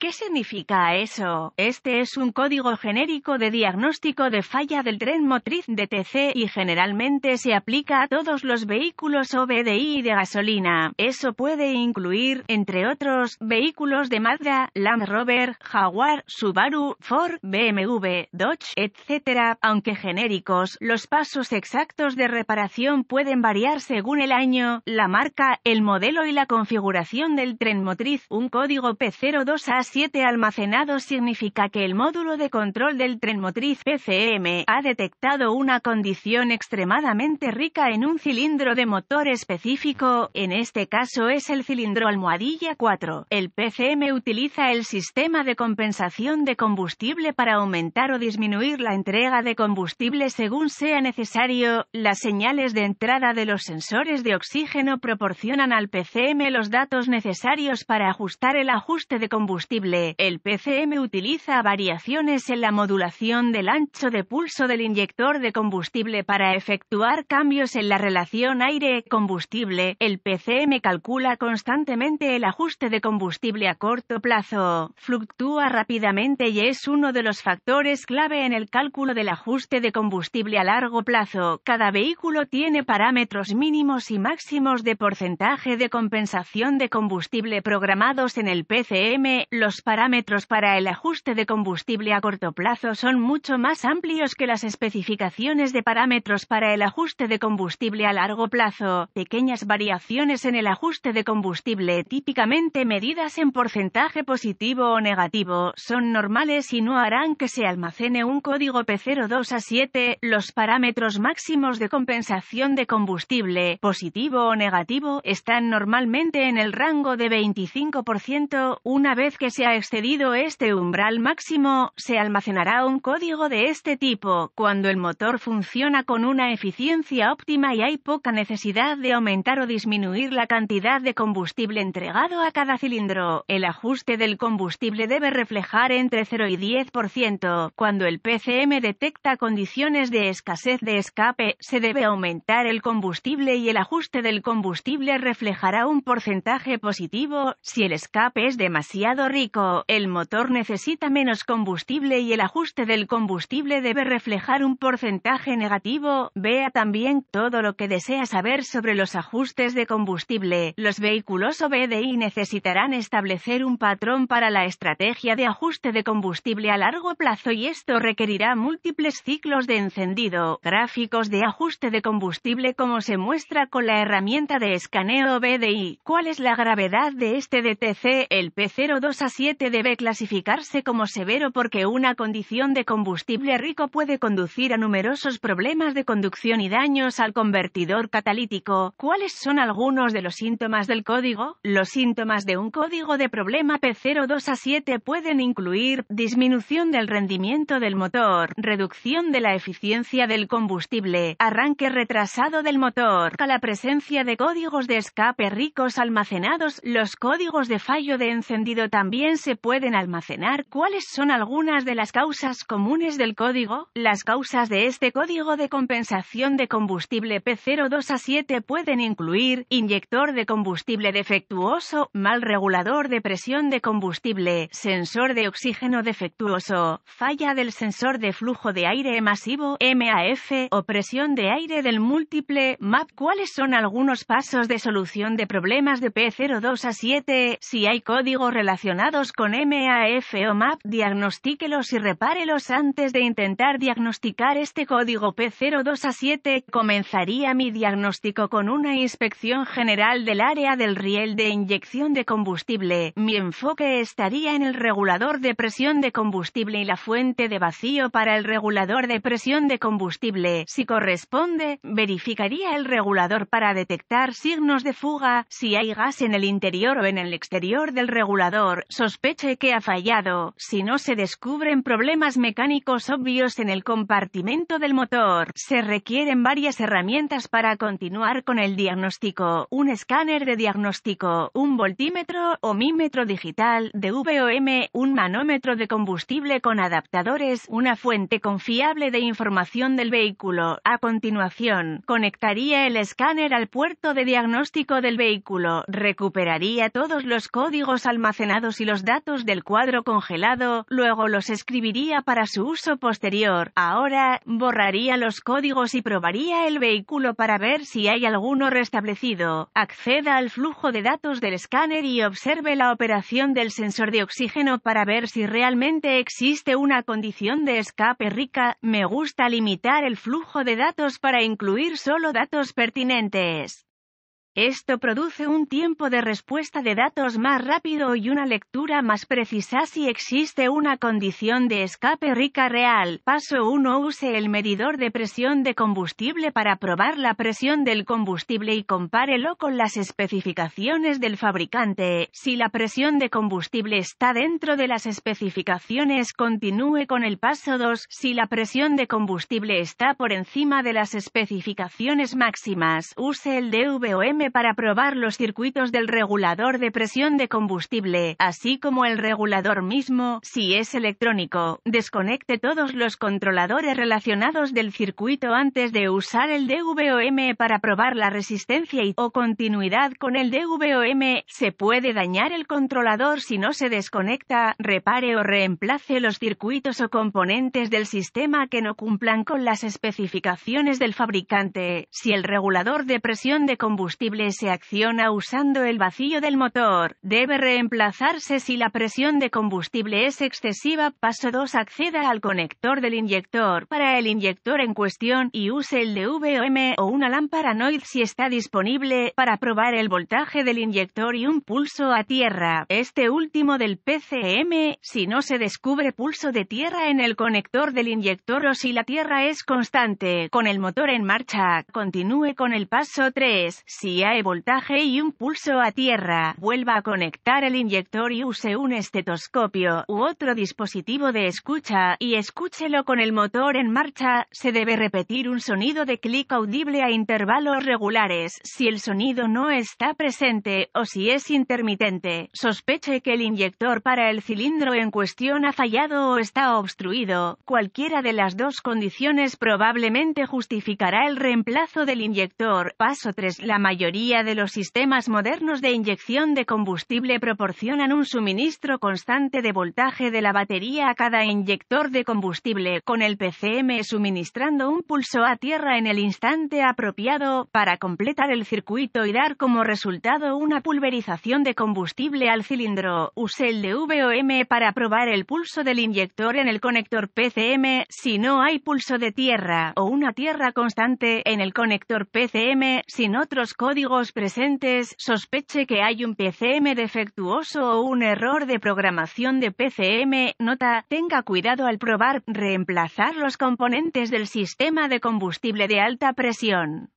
¿Qué significa eso? Este es un código genérico de diagnóstico de falla del tren motriz DTC y generalmente se aplica a todos los vehículos OBDI de gasolina. Eso puede incluir, entre otros, vehículos de Mazda, Land Rover, Jaguar, Subaru, Ford, BMW, Dodge, etc. Aunque genéricos, los pasos exactos de reparación pueden variar según el año, la marca, el modelo y la configuración del tren motriz. Un código P02A 7 almacenados significa que el módulo de control del tren motriz PCM ha detectado una condición extremadamente rica en un cilindro de motor específico, en este caso es el cilindro almohadilla 4. El PCM utiliza el sistema de compensación de combustible para aumentar o disminuir la entrega de combustible según sea necesario. Las señales de entrada de los sensores de oxígeno proporcionan al PCM los datos necesarios para ajustar el ajuste de combustible el PCM utiliza variaciones en la modulación del ancho de pulso del inyector de combustible para efectuar cambios en la relación aire-combustible. El PCM calcula constantemente el ajuste de combustible a corto plazo, fluctúa rápidamente y es uno de los factores clave en el cálculo del ajuste de combustible a largo plazo. Cada vehículo tiene parámetros mínimos y máximos de porcentaje de compensación de combustible programados en el PCM los parámetros para el ajuste de combustible a corto plazo son mucho más amplios que las especificaciones de parámetros para el ajuste de combustible a largo plazo. Pequeñas variaciones en el ajuste de combustible, típicamente medidas en porcentaje positivo o negativo, son normales y no harán que se almacene un código P02 a 7. Los parámetros máximos de compensación de combustible, positivo o negativo, están normalmente en el rango de 25% una vez que se si ha excedido este umbral máximo, se almacenará un código de este tipo, cuando el motor funciona con una eficiencia óptima y hay poca necesidad de aumentar o disminuir la cantidad de combustible entregado a cada cilindro. El ajuste del combustible debe reflejar entre 0 y 10%. Cuando el PCM detecta condiciones de escasez de escape, se debe aumentar el combustible y el ajuste del combustible reflejará un porcentaje positivo si el escape es demasiado rico el motor necesita menos combustible y el ajuste del combustible debe reflejar un porcentaje negativo. Vea también todo lo que desea saber sobre los ajustes de combustible. Los vehículos OBDI necesitarán establecer un patrón para la estrategia de ajuste de combustible a largo plazo y esto requerirá múltiples ciclos de encendido, gráficos de ajuste de combustible como se muestra con la herramienta de escaneo OBDI. ¿Cuál es la gravedad de este DTC? El P02 7 debe clasificarse como severo porque una condición de combustible rico puede conducir a numerosos problemas de conducción y daños al convertidor catalítico. ¿Cuáles son algunos de los síntomas del código? Los síntomas de un código de problema P02 a 7 pueden incluir disminución del rendimiento del motor, reducción de la eficiencia del combustible, arranque retrasado del motor, a la presencia de códigos de escape ricos almacenados, los códigos de fallo de encendido también se pueden almacenar. ¿Cuáles son algunas de las causas comunes del código? Las causas de este código de compensación de combustible P02 a 7 pueden incluir inyector de combustible defectuoso, mal regulador de presión de combustible, sensor de oxígeno defectuoso, falla del sensor de flujo de aire masivo MAF o presión de aire del múltiple MAP. ¿Cuáles son algunos pasos de solución de problemas de P02 a 7 si hay código relacionado con MAF o MAP, diagnostíquelos y repárelos antes de intentar diagnosticar este código P02 a 7. Comenzaría mi diagnóstico con una inspección general del área del riel de inyección de combustible. Mi enfoque estaría en el regulador de presión de combustible y la fuente de vacío para el regulador de presión de combustible. Si corresponde, verificaría el regulador para detectar signos de fuga, si hay gas en el interior o en el exterior del regulador, sospeche que ha fallado, si no se descubren problemas mecánicos obvios en el compartimento del motor, se requieren varias herramientas para continuar con el diagnóstico, un escáner de diagnóstico, un voltímetro o mímetro digital de VOM, un manómetro de combustible con adaptadores, una fuente confiable de información del vehículo. A continuación, conectaría el escáner al puerto de diagnóstico del vehículo, recuperaría todos los códigos almacenados y los datos del cuadro congelado, luego los escribiría para su uso posterior. Ahora, borraría los códigos y probaría el vehículo para ver si hay alguno restablecido. Acceda al flujo de datos del escáner y observe la operación del sensor de oxígeno para ver si realmente existe una condición de escape rica. Me gusta limitar el flujo de datos para incluir solo datos pertinentes. Esto produce un tiempo de respuesta de datos más rápido y una lectura más precisa si existe una condición de escape rica real. Paso 1. Use el medidor de presión de combustible para probar la presión del combustible y compárelo con las especificaciones del fabricante. Si la presión de combustible está dentro de las especificaciones, continúe con el paso 2. Si la presión de combustible está por encima de las especificaciones máximas, use el DVOM para probar los circuitos del regulador de presión de combustible, así como el regulador mismo, si es electrónico. Desconecte todos los controladores relacionados del circuito antes de usar el DVOM para probar la resistencia y o continuidad con el DVOM. Se puede dañar el controlador si no se desconecta, repare o reemplace los circuitos o componentes del sistema que no cumplan con las especificaciones del fabricante. Si el regulador de presión de combustible se acciona usando el vacío del motor, debe reemplazarse si la presión de combustible es excesiva. Paso 2. Acceda al conector del inyector para el inyector en cuestión y use el DVOM o una lámpara NOID si está disponible para probar el voltaje del inyector y un pulso a tierra. Este último del PCM, si no se descubre pulso de tierra en el conector del inyector o si la tierra es constante, con el motor en marcha, continúe con el paso 3. Si hay voltaje y un pulso a tierra, vuelva a conectar el inyector y use un estetoscopio u otro dispositivo de escucha, y escúchelo con el motor en marcha, se debe repetir un sonido de clic audible a intervalos regulares, si el sonido no está presente, o si es intermitente, sospeche que el inyector para el cilindro en cuestión ha fallado o está obstruido, cualquiera de las dos condiciones probablemente justificará el reemplazo del inyector, paso 3, la mayoría mayoría de los sistemas modernos de inyección de combustible proporcionan un suministro constante de voltaje de la batería a cada inyector de combustible, con el PCM suministrando un pulso a tierra en el instante apropiado para completar el circuito y dar como resultado una pulverización de combustible al cilindro. Use el DVOM para probar el pulso del inyector en el conector PCM si no hay pulso de tierra o una tierra constante en el conector PCM sin otros códigos amigos presentes, sospeche que hay un PCM defectuoso o un error de programación de PCM, nota, tenga cuidado al probar, reemplazar los componentes del sistema de combustible de alta presión.